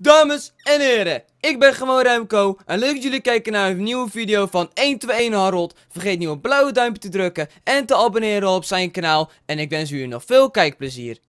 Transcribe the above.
Dames en heren, ik ben gewoon Remco en leuk dat jullie kijken naar een nieuwe video van 121 Harold. Vergeet niet op blauwe duimpje te drukken en te abonneren op zijn kanaal en ik wens jullie nog veel kijkplezier.